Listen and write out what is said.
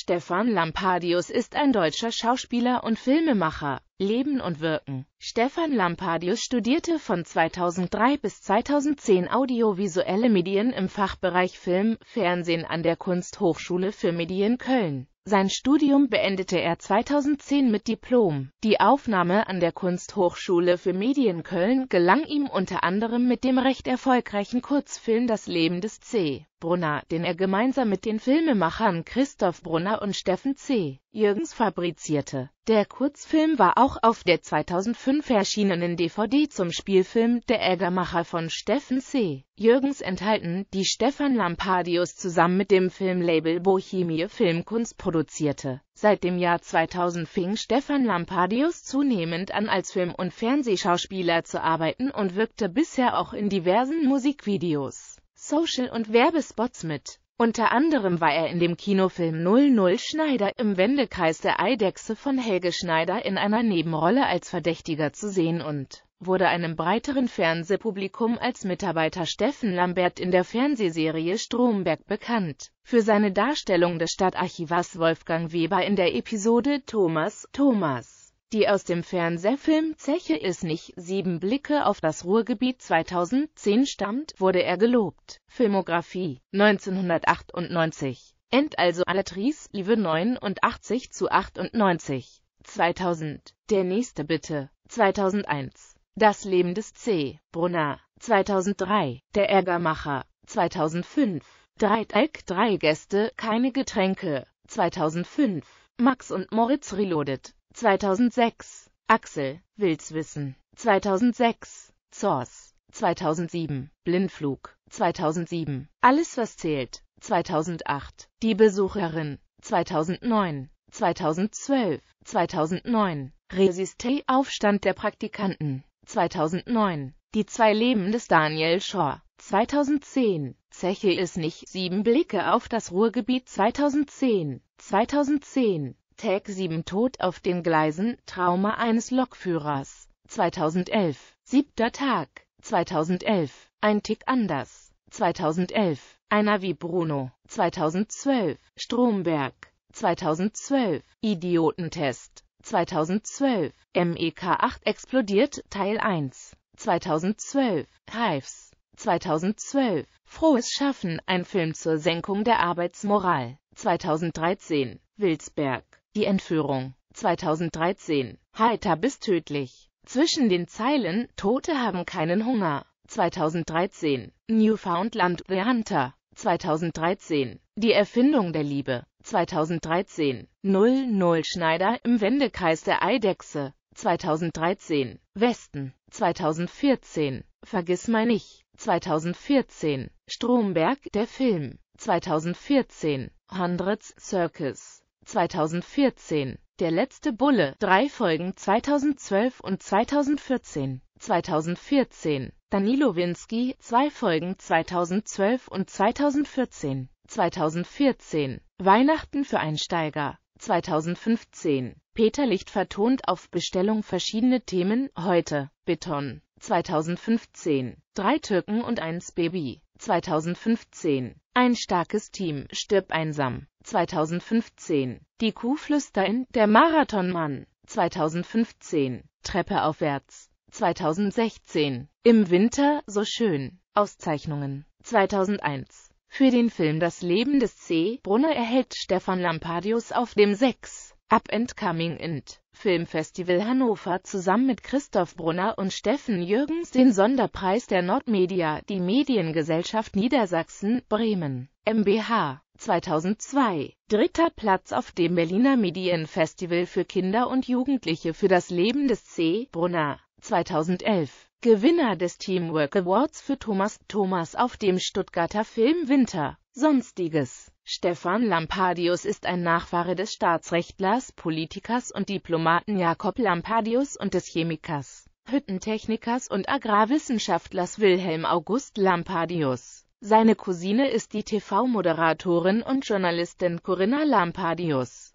Stefan Lampadius ist ein deutscher Schauspieler und Filmemacher. Leben und Wirken Stefan Lampadius studierte von 2003 bis 2010 audiovisuelle Medien im Fachbereich Film, Fernsehen an der Kunsthochschule für Medien Köln. Sein Studium beendete er 2010 mit Diplom. Die Aufnahme an der Kunsthochschule für Medien Köln gelang ihm unter anderem mit dem recht erfolgreichen Kurzfilm Das Leben des C. Brunner, den er gemeinsam mit den Filmemachern Christoph Brunner und Steffen C. Jürgens fabrizierte. Der Kurzfilm war auch auf der 2005 erschienenen DVD zum Spielfilm Der Ärgermacher von Steffen C. Jürgens enthalten, die Stefan Lampadius zusammen mit dem Filmlabel Bohemie Filmkunst produzierte. Seit dem Jahr 2000 fing Stefan Lampadius zunehmend an als Film- und Fernsehschauspieler zu arbeiten und wirkte bisher auch in diversen Musikvideos Social- und Werbespots mit. Unter anderem war er in dem Kinofilm 00 Schneider im Wendekreis der Eidechse von Helge Schneider in einer Nebenrolle als Verdächtiger zu sehen und wurde einem breiteren Fernsehpublikum als Mitarbeiter Steffen Lambert in der Fernsehserie Stromberg bekannt. Für seine Darstellung des Stadtarchivars Wolfgang Weber in der Episode Thomas, Thomas die aus dem Fernsehfilm Zeche ist nicht sieben Blicke auf das Ruhrgebiet 2010 stammt, wurde er gelobt. Filmografie 1998 End also Alatrice Liebe 89 zu 98 2000 Der nächste bitte 2001 Das Leben des C. Brunner 2003 Der Ärgermacher 2005 Drei Teig, drei Gäste, keine Getränke 2005 Max und Moritz Reloaded 2006, Axel, will's wissen, 2006, Zors, 2007, Blindflug, 2007, Alles was zählt, 2008, Die Besucherin, 2009, 2012, 2009, Resisté Aufstand der Praktikanten, 2009, Die zwei Leben des Daniel Shaw, 2010, Zeche ist nicht, Sieben Blicke auf das Ruhrgebiet 2010, 2010, Tag 7 Tod auf den Gleisen, Trauma eines Lokführers. 2011. Siebter Tag. 2011. Ein Tick anders. 2011. Einer wie Bruno. 2012. Stromberg. 2012. Idiotentest. 2012. MEK8 explodiert, Teil 1. 2012. Hives. 2012. Frohes Schaffen, ein Film zur Senkung der Arbeitsmoral. 2013. Wilsberg. Die Entführung 2013. Heiter bis tödlich. Zwischen den Zeilen Tote haben keinen Hunger 2013. Newfoundland The Hunter 2013. Die Erfindung der Liebe 2013. 00 Schneider im Wendekreis der Eidechse 2013. Westen 2014. Vergiss mal nicht 2014. Stromberg der Film 2014. Hundreds Circus 2014, Der letzte Bulle, drei Folgen 2012 und 2014, 2014, Danilo Winski, zwei Folgen 2012 und 2014, 2014, Weihnachten für Einsteiger, 2015, Peter Licht vertont auf Bestellung verschiedene Themen, heute, Beton, 2015, Drei Türken und eins Baby, 2015. Ein starkes Team, stirb einsam. 2015. Die Kuhflüsterin, der Marathonmann. 2015. Treppe aufwärts. 2016. Im Winter, so schön. Auszeichnungen. 2001. Für den Film Das Leben des C. Brunner erhält Stefan Lampadius auf dem 6. Up and Coming Int Filmfestival Hannover zusammen mit Christoph Brunner und Steffen Jürgens den Sonderpreis der Nordmedia, die Mediengesellschaft Niedersachsen, Bremen, MBH, 2002. Dritter Platz auf dem Berliner Medienfestival für Kinder und Jugendliche für das Leben des C. Brunner, 2011. Gewinner des Teamwork Awards für Thomas Thomas auf dem Stuttgarter Film Winter. Sonstiges Stefan Lampadius ist ein Nachfahre des Staatsrechtlers, Politikers und Diplomaten Jakob Lampadius und des Chemikers, Hüttentechnikers und Agrarwissenschaftlers Wilhelm August Lampadius. Seine Cousine ist die TV-Moderatorin und Journalistin Corinna Lampadius.